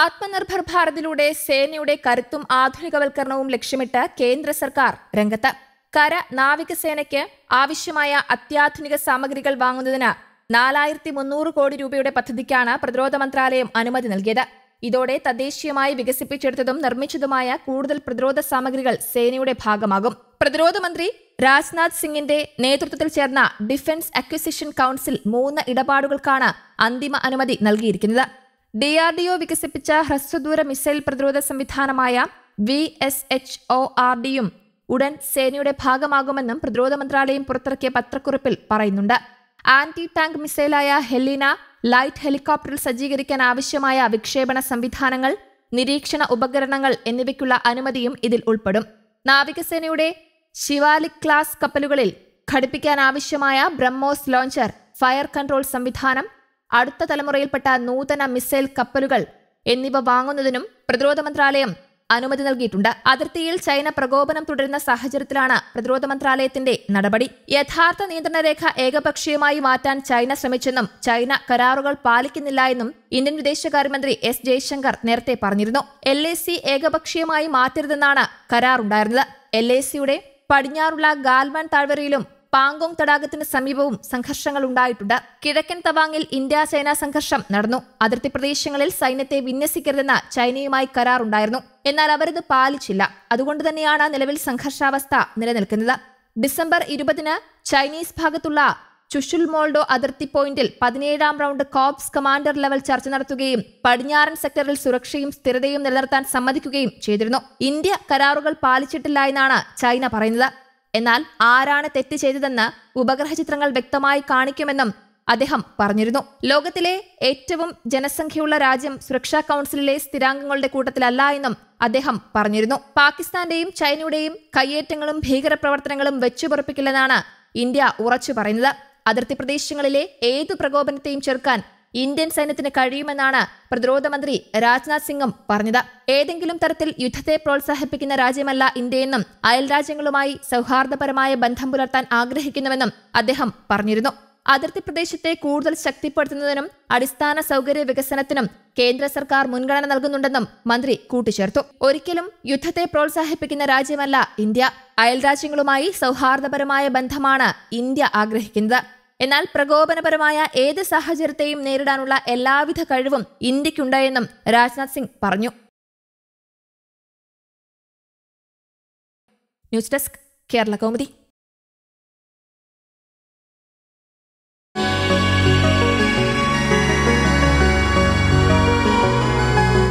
ആത്മനിർഭർ ഭാരതിലൂടെ സേനയുടെ കരുത്തും ആധുനികവൽക്കരണവും ലക്ഷ്യമിട്ട് കേന്ദ്ര സർക്കാർ രംഗത്ത് കര നാവികസേനയ്ക്ക് ആവശ്യമായ അത്യാധുനിക സാമഗ്രികൾ വാങ്ങുന്നതിന് നാലായിരത്തി മുന്നൂറ് കോടി രൂപയുടെ പദ്ധതിക്കാണ് പ്രതിരോധ മന്ത്രാലയം അനുമതി നൽകിയത് ഇതോടെ തദ്ദേശീയമായി വികസിപ്പിച്ചെടുത്തതും നിർമ്മിച്ചതുമായ കൂടുതൽ പ്രതിരോധ സാമഗ്രികൾ സേനയുടെ ഭാഗമാകും പ്രതിരോധ മന്ത്രി രാജ്നാഥ് സിംഗിന്റെ നേതൃത്വത്തിൽ ചേർന്ന ഡിഫൻസ് അക്വിസിഷൻ കൌൺസിൽ മൂന്ന് ഇടപാടുകൾക്കാണ് അന്തിമ അനുമതി നൽകിയിരിക്കുന്നത് ഡി ആർ ഡി ഒ വികസിപ്പിച്ച ഹ്രസ്വദൂര മിസൈൽ പ്രതിരോധ സംവിധാനമായ V S H O R ഡിയും ഉടൻ സേനയുടെ ഭാഗമാകുമെന്നും പ്രതിരോധ മന്ത്രാലയം പുറത്തിറക്കിയ പത്രക്കുറിപ്പിൽ പറയുന്നുണ്ട് ആന്റി ടാങ്ക് മിസൈലായ ഹെലിന ലൈറ്റ് ഹെലികോപ്റ്ററിൽ സജ്ജീകരിക്കാൻ ആവശ്യമായ വിക്ഷേപണ സംവിധാനങ്ങൾ നിരീക്ഷണ ഉപകരണങ്ങൾ എന്നിവയ്ക്കുള്ള അനുമതിയും ഇതിൽ ഉൾപ്പെടും നാവികസേനയുടെ ശിവാലിക് ക്ലാസ് കപ്പലുകളിൽ ഘടിപ്പിക്കാൻ ആവശ്യമായ ബ്രഹ്മോസ് ലോഞ്ചർ ഫയർ കൺട്രോൾ സംവിധാനം അടുത്ത തലമുറയിൽപ്പെട്ട നൂതന മിസൈൽ കപ്പലുകൾ എന്നിവ വാങ്ങുന്നതിനും പ്രതിരോധ മന്ത്രാലയം അനുമതി നൽകിയിട്ടുണ്ട് അതിർത്തിയിൽ ചൈന പ്രകോപനം തുടരുന്ന സാഹചര്യത്തിലാണ് പ്രതിരോധ മന്ത്രാലയത്തിന്റെ നടപടി യഥാർത്ഥ നിയന്ത്രണ രേഖ ഏകപക്ഷീയമായി മാറ്റാൻ ചൈന ശ്രമിച്ചെന്നും ചൈന കരാറുകൾ പാലിക്കുന്നില്ല എന്നും ഇന്ത്യൻ വിദേശകാര്യമന്ത്രി എസ് ജയശങ്കർ നേരത്തെ പറഞ്ഞിരുന്നു എൽ എ സി ഏകപക്ഷീയമായി മാറ്റരുതെന്നാണ് കരാറുണ്ടായിരുന്നത് എൽ എ സിയുടെ പടിഞ്ഞാറുള്ള ഗാൽവാൻ താഴ്വരയിലും പാങ്കോങ് തടാകത്തിന് സമീപവും സംഘർഷങ്ങൾ ഉണ്ടായിട്ടുണ്ട് കിഴക്കൻ തവാങ്ങിൽ ഇന്ത്യ ചൈന സംഘർഷം നടന്നു അതിർത്തി പ്രദേശങ്ങളിൽ സൈന്യത്തെ വിന്യസിക്കരുതെന്ന ചൈനയുമായി കരാറുണ്ടായിരുന്നു എന്നാൽ അവരത് പാലിച്ചില്ല അതുകൊണ്ട് തന്നെയാണ് നിലവിൽ സംഘർഷാവസ്ഥ നിലനിൽക്കുന്നത് ഡിസംബർ ഇരുപതിന് ചൈനീസ് ഭാഗത്തുള്ള ചുഷുൽ മോൾഡോ അതിർത്തി പോയിന്റിൽ പതിനേഴാം റൗണ്ട് കോപ്സ് കമാൻഡർ ലെവൽ ചർച്ച നടത്തുകയും പടിഞ്ഞാറൻ സെക്ടറിൽ സുരക്ഷയും സ്ഥിരതയും നിലനിർത്താൻ സമ്മതിക്കുകയും ചെയ്തിരുന്നു ഇന്ത്യ കരാറുകൾ പാലിച്ചിട്ടില്ല എന്നാണ് ചൈന പറയുന്നത് എന്നാൽ ആരാണ് തെറ്റ് ചെയ്തതെന്ന് ഉപഗ്രഹ ചിത്രങ്ങൾ വ്യക്തമായി കാണിക്കുമെന്നും അദ്ദേഹം പറഞ്ഞിരുന്നു ലോകത്തിലെ ഏറ്റവും ജനസംഖ്യയുള്ള രാജ്യം സുരക്ഷാ കൗൺസിലിലെ സ്ഥിരാംഗങ്ങളുടെ കൂട്ടത്തിലല്ല എന്നും അദ്ദേഹം പറഞ്ഞിരുന്നു പാകിസ്ഥാന്റെയും ചൈനയുടെയും കയ്യേറ്റങ്ങളും ഭീകരപ്രവർത്തനങ്ങളും വെച്ചുപുറപ്പിക്കില്ലെന്നാണ് ഇന്ത്യ ഉറച്ചു പറയുന്നത് അതിർത്തി പ്രദേശങ്ങളിലെ ഏതു പ്രകോപനത്തെയും ചെറുക്കാൻ ഇന്ത്യൻ സൈന്യത്തിന് കഴിയുമെന്നാണ് പ്രതിരോധ മന്ത്രി രാജ്നാഥ് സിംഗും പറഞ്ഞത് ഏതെങ്കിലും തരത്തിൽ യുദ്ധത്തെ പ്രോത്സാഹിപ്പിക്കുന്ന രാജ്യമല്ല ഇന്ത്യയെന്നും അയൽ രാജ്യങ്ങളുമായി സൗഹാർദ്ദപരമായ ബന്ധം പുലർത്താൻ ആഗ്രഹിക്കുന്നുവെന്നും അദ്ദേഹം പറഞ്ഞിരുന്നു അതിർത്തി പ്രദേശത്തെ കൂടുതൽ ശക്തിപ്പെടുത്തുന്നതിനും അടിസ്ഥാന സൗകര്യ വികസനത്തിനും കേന്ദ്ര സർക്കാർ മുൻഗണന നൽകുന്നുണ്ടെന്നും മന്ത്രി കൂട്ടിച്ചേർത്തു ഒരിക്കലും യുദ്ധത്തെ പ്രോത്സാഹിപ്പിക്കുന്ന രാജ്യമല്ല ഇന്ത്യ അയൽരാജ്യങ്ങളുമായി സൌഹാർദ്ദപരമായ ബന്ധമാണ് ഇന്ത്യ ആഗ്രഹിക്കുന്നത് എന്നാൽ പ്രകോപനപരമായ ഏത് സാഹചര്യത്തെയും നേരിടാനുള്ള എല്ലാവിധ കഴിവും ഇന്ത്യക്കുണ്ടായെന്നും രാജ്നാഥ് സിംഗ് പറഞ്ഞു ന്യൂസ് ഡെസ്ക് കേരള കൗമുദി